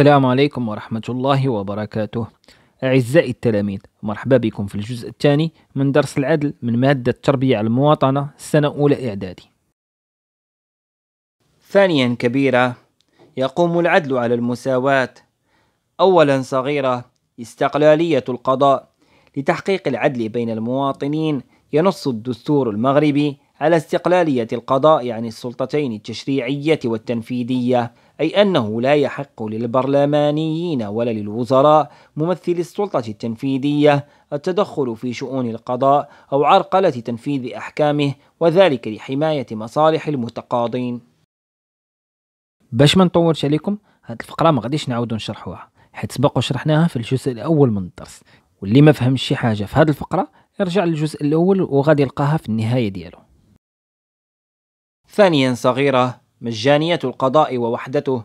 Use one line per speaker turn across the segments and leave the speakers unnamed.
السلام عليكم ورحمة الله وبركاته أعزائي التلاميذ مرحبا بكم في الجزء الثاني من درس العدل من مادة التربية على المواطنة السنة أولى إعدادي ثانيا كبيرة يقوم العدل على المساواة أولا صغيرة استقلالية القضاء لتحقيق العدل بين المواطنين ينص الدستور المغربي على استقلالية القضاء عن يعني السلطتين التشريعية والتنفيذية أي أنه لا يحق للبرلمانيين ولا للوزراء ممثلي السلطة التنفيذية التدخل في شؤون القضاء أو عرقلة تنفيذ أحكامه وذلك لحماية مصالح المتقاضين باش ما نطولش عليكم هاد الفقرة ما غاديش نعاودو نشرحوها حيت سبق وشرحناها في الجزء الأول من الدرس واللي ما فهمش شي حاجة في هاد الفقرة ارجع للجزء الأول وغادي يلقاها في النهاية ديالو ثانيا صغيرة مجانية القضاء ووحدته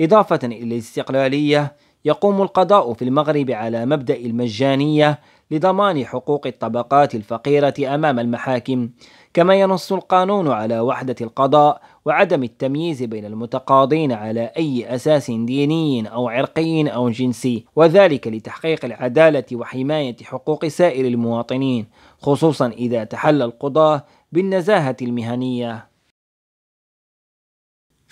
إضافة إلى الاستقلالية يقوم القضاء في المغرب على مبدأ المجانية لضمان حقوق الطبقات الفقيرة أمام المحاكم، كما ينص القانون على وحدة القضاء وعدم التمييز بين المتقاضين على أي أساس ديني أو عرقي أو جنسي، وذلك لتحقيق العدالة وحماية حقوق سائر المواطنين، خصوصًا إذا تحلى القضاة بالنزاهة المهنية.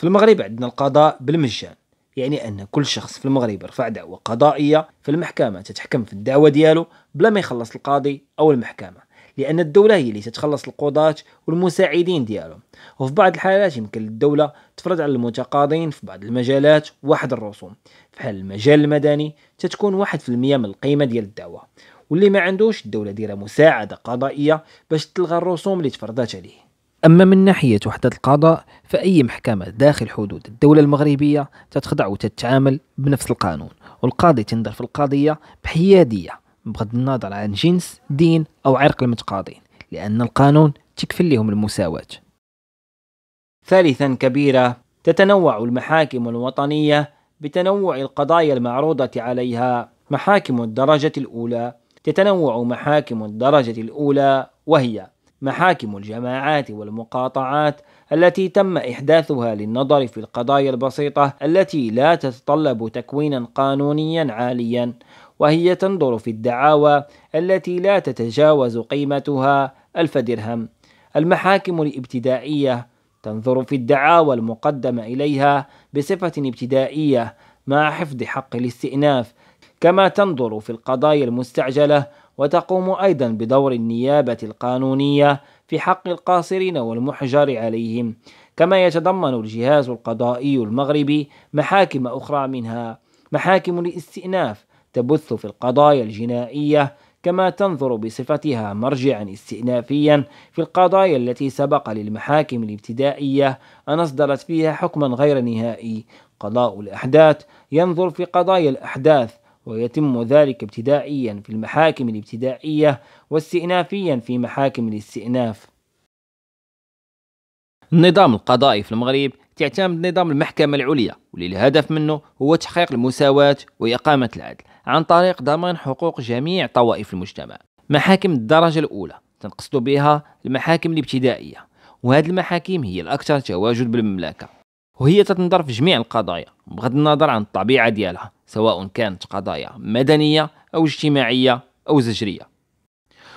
في المغرب عندنا القضاء بالمجان يعني أن كل شخص في المغرب رفع دعوة قضائية في المحكمة تتحكم في الدعوة ديالو بلا ما يخلص القاضي أو المحكمة لأن الدولة هي اللي تتخلص القضاة والمساعدين ديالهم وفي بعض الحالات يمكن للدولة تفرض على المتقاضين في بعض المجالات واحد الرسوم في حال المجال المدني تتكون واحد في المية من القيمة ديال الدعوة واللي ما عندوش الدولة دايره مساعدة قضائية باش تلغى الرسوم اللي تفرضات عليه أما من ناحية وحدة القضاء فأي محكمة داخل حدود الدولة المغربية تتخضع وتتعامل بنفس القانون والقاضي تنظر في القضية بحيادية بغض النظر عن جنس دين أو عرق المتقاضين لأن القانون تكفل لهم المساواة ثالثا كبيرة تتنوع المحاكم الوطنية بتنوع القضايا المعروضة عليها محاكم الدرجة الأولى تتنوع محاكم الدرجة الأولى وهي محاكم الجماعات والمقاطعات التي تم إحداثها للنظر في القضايا البسيطة التي لا تتطلب تكوينا قانونيا عاليا وهي تنظر في الدعاوى التي لا تتجاوز قيمتها ألف درهم المحاكم الابتدائية تنظر في الدعاوى المقدمة إليها بصفة ابتدائية مع حفظ حق الاستئناف كما تنظر في القضايا المستعجله وتقوم ايضا بدور النيابه القانونيه في حق القاصرين والمحجر عليهم كما يتضمن الجهاز القضائي المغربي محاكم اخرى منها محاكم الاستئناف تبث في القضايا الجنائيه كما تنظر بصفتها مرجعا استئنافيا في القضايا التي سبق للمحاكم الابتدائيه ان اصدرت فيها حكما غير نهائي قضاء الاحداث ينظر في قضايا الاحداث ويتم ذلك ابتدائيا في المحاكم الابتدائية واستئنافيا في محاكم الاستئناف النظام القضائي في المغرب تعتمد نظام المحكمة العليا واللي الهدف منه هو تحقيق المساواة وإقامة العدل عن طريق ضمان حقوق جميع طوائف المجتمع محاكم الدرجة الأولى تنقصد بها المحاكم الابتدائية وهذه المحاكم هي الأكثر تواجد بالمملكة وهي تتنظر في جميع القضايا بغض النظر عن الطبيعة ديالها سواء كانت قضايا مدنية أو اجتماعية أو زجرية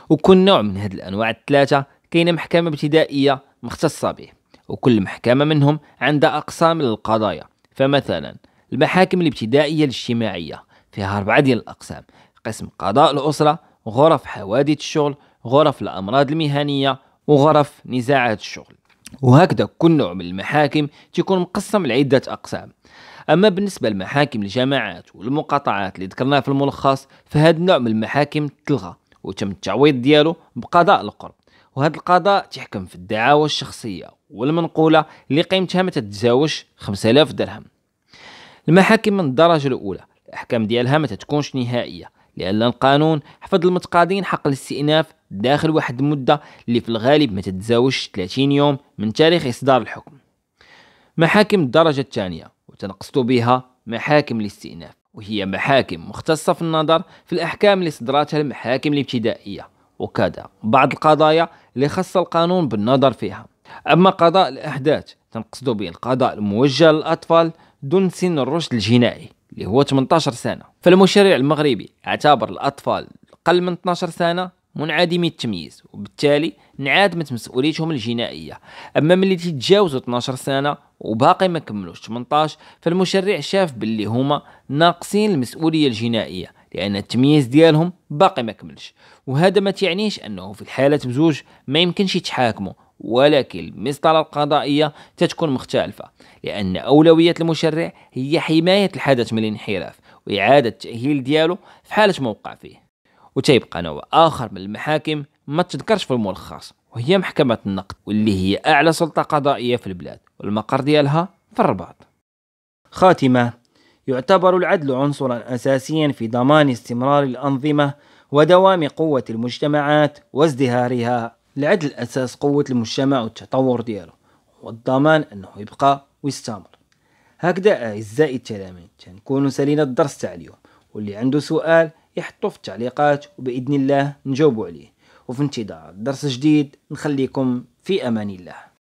وكل نوع من هذه الأنواع الثلاثة كاين محكمة ابتدائية مختصة به وكل محكمة منهم عندها أقسام للقضايا فمثلا المحاكم الابتدائية الاجتماعية فيها أربعة ديال الأقسام قسم قضاء الأسرة غرف حوادث الشغل غرف الأمراض المهنية وغرف نزاعات الشغل وهكذا كل نوع من المحاكم تكون مقسم لعدة أقسام أما بالنسبة لمحاكم الجماعات والمقاطعات اللي ذكرناها في الملخص فهذا النوع من المحاكم تلغى وتم التعويض ديالو بقضاء القرب وهذا القضاء تحكم في الدعاوى الشخصية والمنقولة اللي قيمتها ما تتزاوجش 5000 درهم المحاكم من الدرجة الأولى الأحكام ديالها ما تتكونش نهائية لأن القانون حفظ المتقاضين حق الاستئناف داخل واحد المدة اللي في الغالب ما تتزاوجش 30 يوم من تاريخ إصدار الحكم محاكم الدرجة الثانية وتنقصت بها محاكم الاستئناف وهي محاكم مختصة في النظر في الأحكام اللي صدراتها المحاكم الابتدائية وكذا بعض القضايا اللي خص القانون بالنظر فيها أما قضاء الأحداث تنقصد به القضاء الموجه للأطفال دون سن الرشد الجنائي اللي هو 18 سنة فالمشرع المغربي اعتبر الأطفال أقل من 12 سنة منعدمي التمييز وبالتالي انعدمت مسؤوليتهم الجنائية أما ملي تتجاوزوا 12 سنة وباقي ما كملوش 18 فالمشرع شاف باللي هما ناقصين المسؤولية الجنائية لأن التمييز ديالهم باقي ما كملش وهذا ما تعنيش أنه في الحالة بزوج ما يمكنش يتحاكموا ولكن المسطرة القضائية تتكون مختلفة لأن أولوية المشرع هي حماية الحدث من الانحراف وإعادة التأهيل ديالو في حالة موقع فيه وتيبقى نوع آخر من المحاكم ما تذكرش في الملخص وهي محكمة النقد واللي هي أعلى سلطة قضائية في البلاد والمقر ديالها في الرباط خاتمة يعتبر العدل عنصرا أساسيا في ضمان استمرار الأنظمة ودوام قوة المجتمعات وازدهارها العدل أساس قوة المجتمع والتطور ديالو والضمان أنه يبقى ويستمر هكذا أعزائي التلاميذ تنكون سالين الدرس تاع اليوم واللي عنده سؤال يحطه في التعليقات وبإذن الله نجاوبوا عليه وفي انتظار درس جديد نخليكم في أمان الله